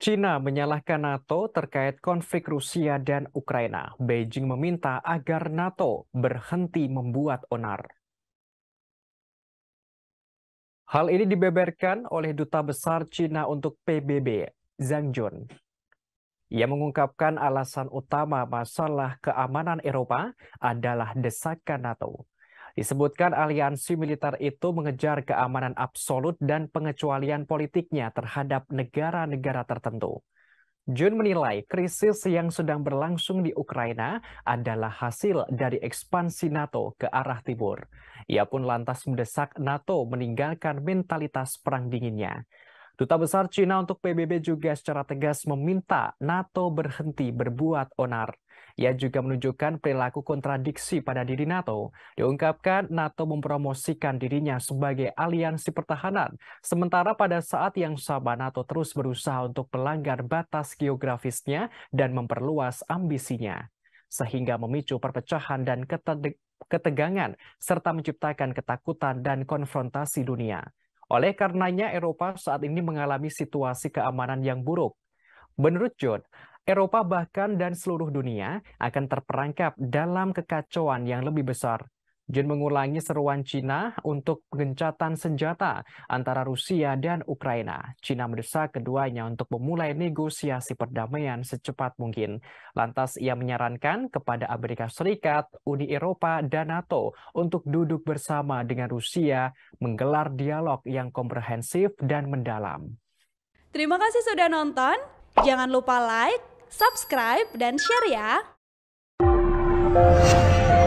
Cina menyalahkan NATO terkait konflik Rusia dan Ukraina. Beijing meminta agar NATO berhenti membuat onar. Hal ini dibeberkan oleh Duta Besar China untuk PBB, Zhang Jun. Ia mengungkapkan alasan utama masalah keamanan Eropa adalah desakan NATO. Disebutkan aliansi militer itu mengejar keamanan absolut dan pengecualian politiknya terhadap negara-negara tertentu. Jun menilai krisis yang sedang berlangsung di Ukraina adalah hasil dari ekspansi NATO ke arah timur. Ia pun lantas mendesak NATO meninggalkan mentalitas perang dinginnya. Duta Besar Cina untuk PBB juga secara tegas meminta NATO berhenti berbuat onar. Ia juga menunjukkan perilaku kontradiksi pada diri NATO. Diungkapkan NATO mempromosikan dirinya sebagai aliansi pertahanan, sementara pada saat yang sama NATO terus berusaha untuk melanggar batas geografisnya dan memperluas ambisinya sehingga memicu perpecahan dan ketegangan serta menciptakan ketakutan dan konfrontasi dunia. Oleh karenanya, Eropa saat ini mengalami situasi keamanan yang buruk. Menurut John, Eropa bahkan dan seluruh dunia akan terperangkap dalam kekacauan yang lebih besar Jun mengulangi seruan Cina untuk gencatan senjata antara Rusia dan Ukraina. Cina mendesak keduanya untuk memulai negosiasi perdamaian secepat mungkin. Lantas ia menyarankan kepada Amerika Serikat, Uni Eropa, dan NATO untuk duduk bersama dengan Rusia menggelar dialog yang komprehensif dan mendalam. Terima kasih sudah nonton. Jangan lupa like, subscribe, dan share ya.